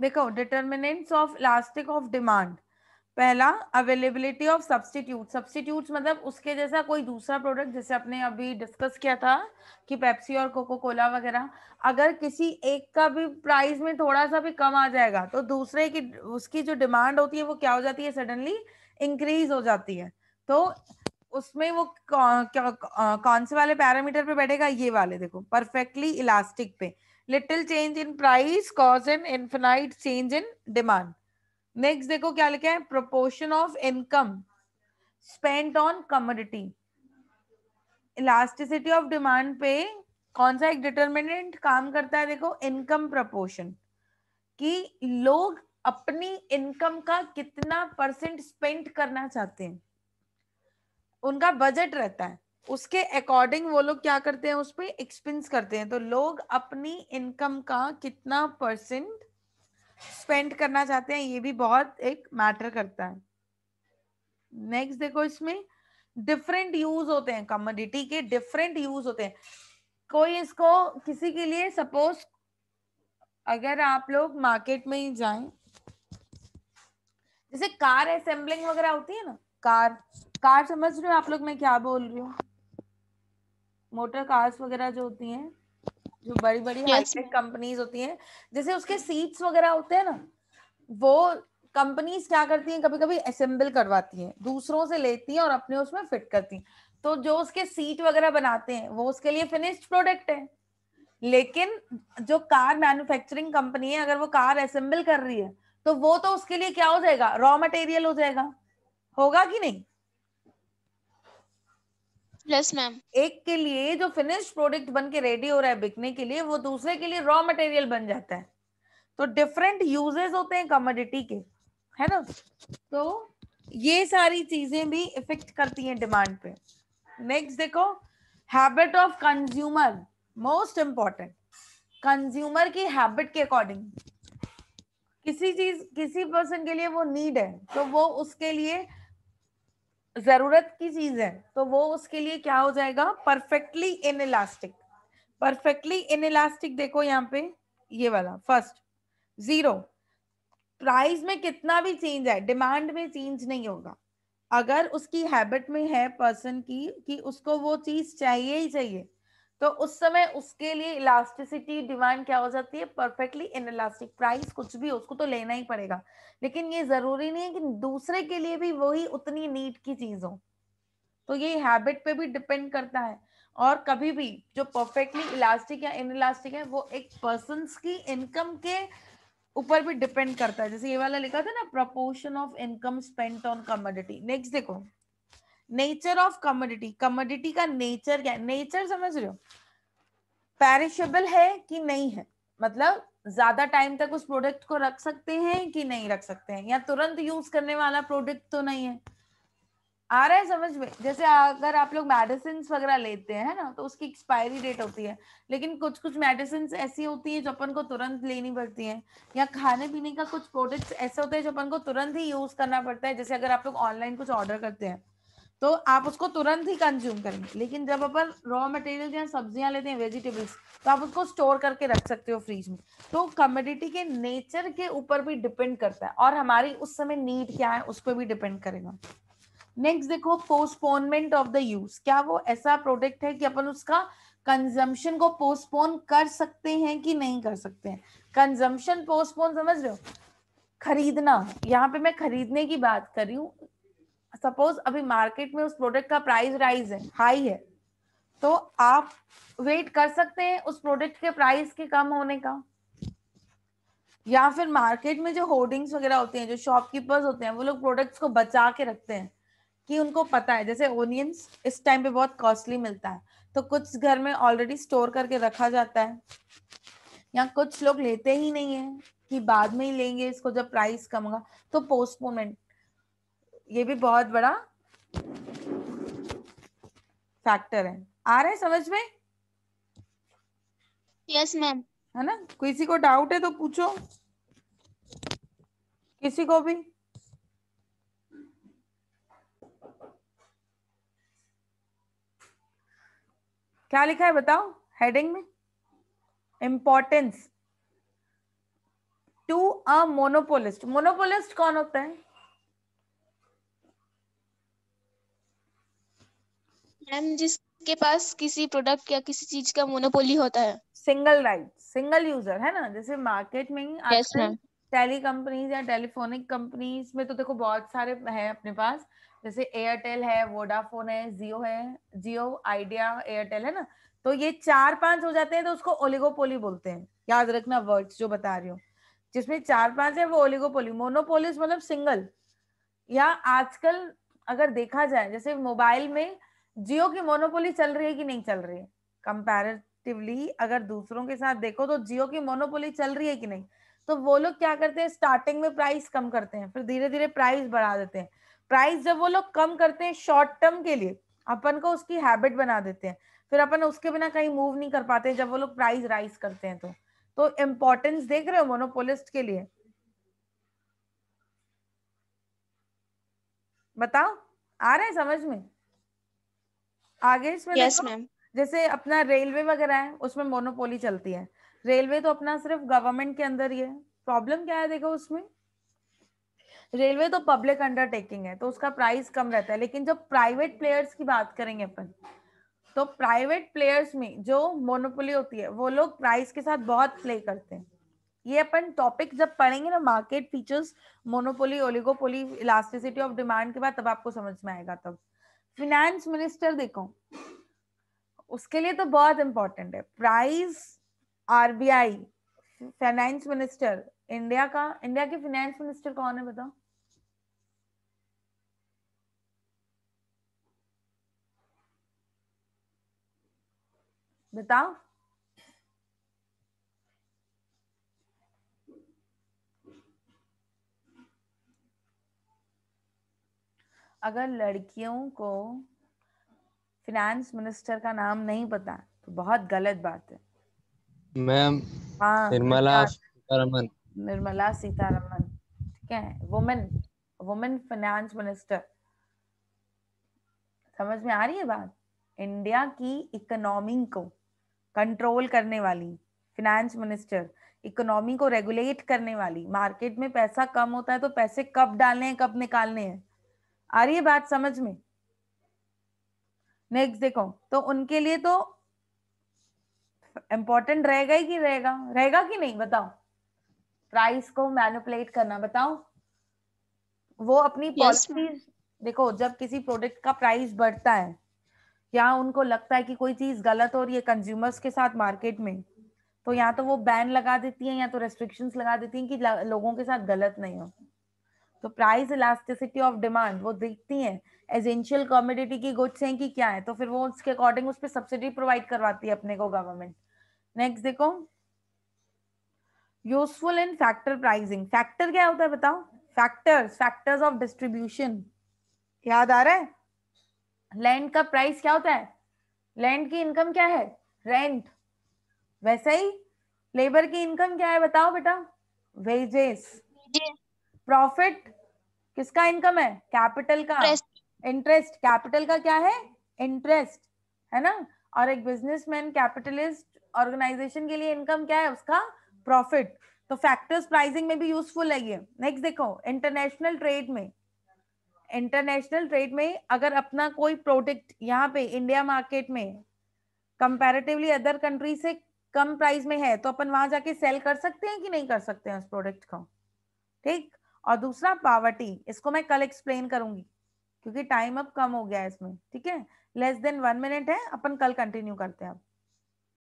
देखो determinants of elastic of demand पहला availability of substitute substitute मतलब उसके जैसा कोई दूसरा प्रोडक्ट जैसे अपने अभी डिस्कस किया था कि पेप्सी और कोको कोला वगैरह अगर किसी एक का भी प्राइस में थोड़ा सा भी कम आ जाएगा तो दूसरे की उसकी जो डिमांड होती है वो क्या हो जाती है सडनली इंक्रीज हो जाती है तो उसमें वो कौन, कौन से वाले पैरामीटर पे बैठेगा ये वाले देखो परफेक्टली इलास्टिक पे little change in price cause an infinite change in demand next देखो क्या लिखा है proportion of income spent on commodity elasticity of demand पे कौन सा एक डिटर्मिनेंट काम करता है देखो इनकम प्रपोर्शन कि लोग अपनी इनकम का कितना परसेंट स्पेंड करना चाहते हैं उनका बजट रहता है उसके अकॉर्डिंग वो लोग क्या करते हैं उस पर एक्सपेंस करते हैं तो लोग अपनी इनकम का कितना परसेंट स्पेंड करना चाहते हैं ये भी बहुत एक मैटर करता है नेक्स्ट देखो इसमें डिफरेंट यूज होते हैं कमोडिटी के डिफरेंट यूज होते हैं कोई इसको किसी के लिए सपोज अगर आप लोग मार्केट में ही जाएं जैसे कार असेंबलिंग वगैरह होती है ना कार कार समझ रहे हो आप लोग मैं क्या बोल रही हूँ मोटर कार्स वगैरह जो होती हैं जो बड़ी बड़ी हाईटेक कंपनीज होती हैं जैसे उसके सीट्स वगैरह होते हैं ना वो कंपनीज क्या करती हैं कभी कभी असेंबल करवाती हैं दूसरों से लेती हैं और अपने उसमें फिट करती हैं तो जो उसके सीट वगैरह बनाते हैं वो उसके लिए फिनिश्ड प्रोडक्ट है लेकिन जो कार मैन्युफैक्चरिंग कंपनी है अगर वो कार असेंबल कर रही है तो वो तो उसके लिए क्या हो जाएगा रॉ मटेरियल हो जाएगा होगा कि नहीं यस मैम एक के लिए जो फिनिश प्रोडक्ट बन के रेडी हो रहा है बिकने के लिए वो दूसरे के लिए रॉ मटेरियल बन जाता है तो डिफरेंट यूजेस होते हैं कमोडिटी के है ना तो ये सारी चीजें भी इफेक्ट करती हैं डिमांड पे नेक्स्ट देखो habit of consumer most important consumer की हैबिट के अकॉर्डिंग किसी चीज किसी पर्सन के लिए वो नीड है तो वो उसके लिए जरूरत की चीज है तो वो उसके लिए क्या हो जाएगा perfectly inelastic perfectly inelastic देखो यहाँ पे ये वाला फर्स्ट जीरो प्राइस में कितना भी चेंज है डिमांड में चेंज नहीं होगा अगर उसकी हैबिट में है पर्सन की कि उसको वो चीज चाहिए ही चाहिए तो उस समय उसके लिए इलास्टिसिटी डिमांड क्या हो जाती है परफेक्टली इन इलास्टिक प्राइस कुछ भी उसको तो लेना ही पड़ेगा लेकिन ये जरूरी नहीं है कि दूसरे के लिए भी वही उतनी नीड की चीज हो तो ये हैबिट पे भी डिपेंड करता है और कभी भी जो परफेक्टली इलास्टिक या इन इलास्टिक है वो एक पर्सन की इनकम के ऊपर भी डिपेंड करता है जैसे ये वाला लिखा था ना proportion of income spent on commodity next देखो नेचर ऑफ कमोडिटी कमोडिटी का नेचर क्या नेचर समझ रहे हो पैरिशेबल है कि नहीं है मतलब ज्यादा टाइम तक उस प्रोडक्ट को रख सकते हैं कि नहीं रख सकते हैं या तुरंत यूज करने वाला प्रोडक्ट तो नहीं है आ रहा है समझ में जैसे अगर आप लोग मेडिसिन वगैरह लेते हैं ना तो उसकी एक्सपायरी डेट होती है लेकिन कुछ कुछ मेडिसिन ऐसी होती है जो अपन को तुरंत लेनी पड़ती है या खाने पीने का कुछ प्रोडक्ट्स ऐसे होते हैं जो अपन को तुरंत ही यूज करना पड़ता है जैसे अगर आप लोग ऑनलाइन कुछ ऑर्डर करते हैं तो आप उसको तुरंत ही कंज्यूम करेंगे लेकिन जब अपन रॉ मटेरियल या सब्जियां लेते हैं वेजिटेबल्स तो आप उसको स्टोर करके रख सकते हो फ्रीज में तो कम्योडिटी के नेचर के ऊपर भी डिपेंड करता है और हमारी उस समय नीड क्या है उस पर भी डिपेंड करेगा नेक्स्ट देखो पोस्टपोनमेंट ऑफ द यूज क्या वो ऐसा प्रोडक्ट है कि अपन उसका कंजम्पशन को पोस्टपोन कर सकते हैं कि नहीं कर सकते हैं कंजम्पशन पोस्टपोन समझ रहे हो खरीदना यहाँ पे मैं खरीदने की बात कर रही हूँ सपोज अभी मार्केट में उस प्रोडक्ट का प्राइस राइज है हाई है तो आप वेट कर सकते हैं उस प्रोडक्ट के प्राइस के कम होने का या फिर मार्केट में जो होर्डिंग्स वगैरह होते हैं जो शॉपकीपर्स होते हैं वो लोग प्रोडक्ट्स को बचा के रखते हैं कि उनको पता है जैसे ओनियंस इस टाइम पे बहुत कॉस्टली मिलता है तो कुछ घर में ऑलरेडी स्टोर करके रखा जाता है या कुछ लोग लेते ही नहीं है कि बाद में ही लेंगे इसको जब प्राइस कम होगा तो पोस्टपोनमेंट ये भी बहुत बड़ा फैक्टर है आ रहे समझ में यस मैम है ना किसी को डाउट है तो पूछो किसी को भी क्या लिखा है बताओ हेडिंग में importance to a monopolist monopolist कौन होता है मैम जिसके पास किसी प्रोडक्ट या किसी चीज का मोनोपोली होता है सिंगल राइट सिंगल यूजर है ना जैसे मार्केट में टेली कंपनीज या टेलीफोनिक कंपनीज में तो देखो बहुत सारे हैं अपने पास जैसे एयरटेल है वोडाफोन है जियो है जियो आइडिया एयरटेल है ना तो ये चार पांच हो जाते हैं तो उसको ओलिगोपोली बोलते हैं याद रखना वर्ड्स जो बता रही हूँ जिसमें चार पांच है वो ओलिगोपोली मोनोपोलिस मतलब सिंगल या आजकल अगर देखा जाए जैसे मोबाइल में जियो की मोनोपोली चल रही है कि नहीं चल रही है कंपेरेटिवली अगर दूसरों के साथ देखो तो जियो की मोनोपोली चल रही है कि नहीं तो वो लोग क्या करते हैं स्टार्टिंग में प्राइस कम करते हैं फिर धीरे धीरे प्राइस बढ़ा देते हैं प्राइस जब वो लोग कम करते हैं शॉर्ट टर्म के लिए अपन को उसकी हैबिट बना देते हैं फिर अपन उसके बिना कहीं मूव नहीं कर पाते जब वो लोग प्राइस राइज करते हैं तो तो इम्पोर्टेंस देख रहे हो मोनोपोलिस्ट के लिए बताओ आ रहे हैं समझ में आगे इसमें yes, जैसे अपना रेलवे वगैरह है उसमें मोनोपोली चलती है रेलवे तो अपना सिर्फ गवर्नमेंट के अंदर ही है प्रॉब्लम क्या है देखो उसमें रेलवे तो पब्लिक अंडरटेकिंग है तो उसका प्राइस कम रहता है लेकिन जब प्राइवेट प्लेयर्स की बात करेंगे अपन तो प्राइवेट प्लेयर्स में जो मोनोपोली होती है वो लोग प्राइस के साथ बहुत प्ले करते हैं ये अपन टॉपिक जब पढ़ेंगे ना market features monopoly oligopoly elasticity of demand के बाद तब आपको समझ में आएगा तब फिनेंस मिनिस्टर देखो उसके लिए तो बहुत इंपॉर्टेंट है price RBI finance minister India का इंडिया के फाइनेंस मिनिस्टर कौन है बताओ बताओ अगर लड़कियों को फिनेंस मिनिस्टर का नाम नहीं पता तो बहुत गलत बात है मैम हाँ, निर्मला सीतारमन निर्मला सीतारमन ठीक है वुमेन वुमेन फाइनेंस मिनिस्टर समझ में आ रही है बात इंडिया की इकोनॉमी को कंट्रोल करने वाली फिनेंस मिनिस्टर इकोनॉमी को रेगुलेट करने वाली मार्केट में पैसा कम होता है तो पैसे कब डालने हैं कब निकालने हैं आ रही है बात समझ में नेक्स्ट देखो तो उनके लिए तो इम्पोर्टेंट रहेगा ही कि रहेगा रहेगा कि नहीं बताओ प्राइस को मैनुपलेट करना बताओ वो अपनी पॉलिसी yes, देखो जब किसी प्रोडक्ट का प्राइस बढ़ता है या उनको लगता है कि कोई चीज गलत हो रही है कंज्यूमर्स के साथ मार्केट में तो या तो वो बैन लगा देती है या तो रेस्ट्रिक्शंस लगा देती है कि लोगों के साथ गलत नहीं हो तो प्राइस इलास्टिसिटी ऑफ डिमांड वो देखती हैं एजेंशियल कॉमोडिटी की गुड्स हैं कि क्या है तो फिर वो उसके अकॉर्डिंग उस पर सब्सिडी प्रोवाइड करवाती है अपने को गवर्नमेंट नेक्स्ट देखो useful in factor pricing factor क्या होता है बताओ फैक्टर्स फैक्टर्स ऑफ डिस्ट्रीब्यूशन याद आ रहा है लैंड का प्राइस क्या होता है लैंड की इनकम क्या है रेंट वैसे ही लेबर की इनकम क्या है बताओ बेटा वेजेस प्रॉफिट किसका इनकम है कैपिटल का इंटरेस्ट कैपिटल का क्या है इंटरेस्ट है ना और एक बिजनेसमैन कैपिटलिस्ट ऑर्गेनाइजेशन के लिए इनकम क्या है उसका प्रॉफिट तो फैक्टर्स प्राइसिंग में भी यूजफुल है ये नेक्स्ट देखो इंटरनेशनल ट्रेड में इंटरनेशनल ट्रेड में अगर अपना कोई प्रोडक्ट यहाँ पे इंडिया मार्केट में कंपैरेटिवली अदर कंट्री से कम प्राइस में है तो अपन वहां जाके सेल कर सकते हैं कि नहीं कर सकते हैं उस प्रोडक्ट को ठीक और दूसरा पावर्टी इसको मैं कल एक्सप्लेन करूंगी क्योंकि टाइम अब कम हो गया है इसमें ठीक है लेस देन वन मिनट है अपन कल कंटिन्यू करते हैं अब